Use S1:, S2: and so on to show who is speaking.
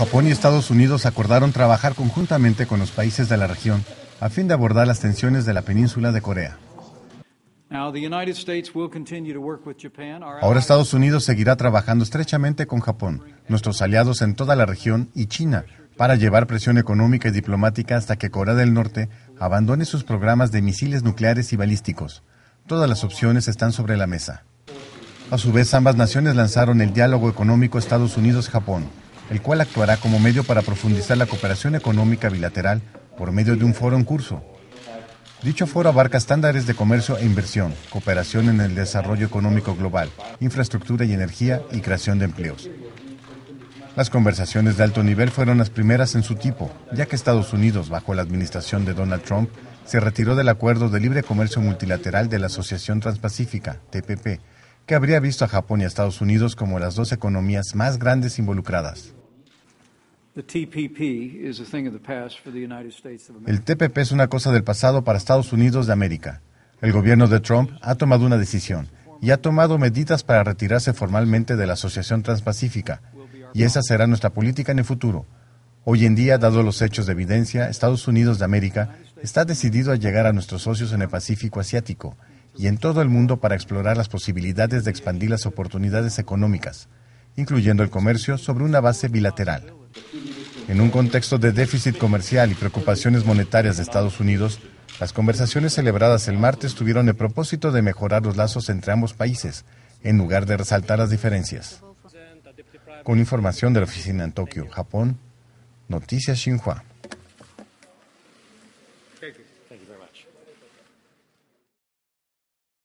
S1: Japón y Estados Unidos acordaron trabajar conjuntamente con los países de la región a fin de abordar las tensiones de la península de Corea. Ahora Estados Unidos seguirá trabajando estrechamente con Japón, nuestros aliados en toda la región y China para llevar presión económica y diplomática hasta que Corea del Norte abandone sus programas de misiles nucleares y balísticos. Todas las opciones están sobre la mesa. A su vez, ambas naciones lanzaron el diálogo económico Estados Unidos-Japón, el cual actuará como medio para profundizar la cooperación económica bilateral por medio de un foro en curso. Dicho foro abarca estándares de comercio e inversión, cooperación en el desarrollo económico global, infraestructura y energía y creación de empleos. Las conversaciones de alto nivel fueron las primeras en su tipo, ya que Estados Unidos, bajo la administración de Donald Trump, se retiró del Acuerdo de Libre Comercio Multilateral de la Asociación Transpacífica, TPP, que habría visto a Japón y a Estados Unidos como las dos economías más grandes involucradas. El TPP es una cosa del pasado para Estados Unidos de América. El gobierno de Trump ha tomado una decisión y ha tomado medidas para retirarse formalmente de la Asociación Transpacífica, y esa será nuestra política en el futuro. Hoy en día, dado los hechos de evidencia, Estados Unidos de América está decidido a llegar a nuestros socios en el Pacífico Asiático y en todo el mundo para explorar las posibilidades de expandir las oportunidades económicas, incluyendo el comercio, sobre una base bilateral. En un contexto de déficit comercial y preocupaciones monetarias de Estados Unidos, las conversaciones celebradas el martes tuvieron el propósito de mejorar los lazos entre ambos países, en lugar de resaltar las diferencias. Con información de la oficina en Tokio, Japón, Noticias Xinhua.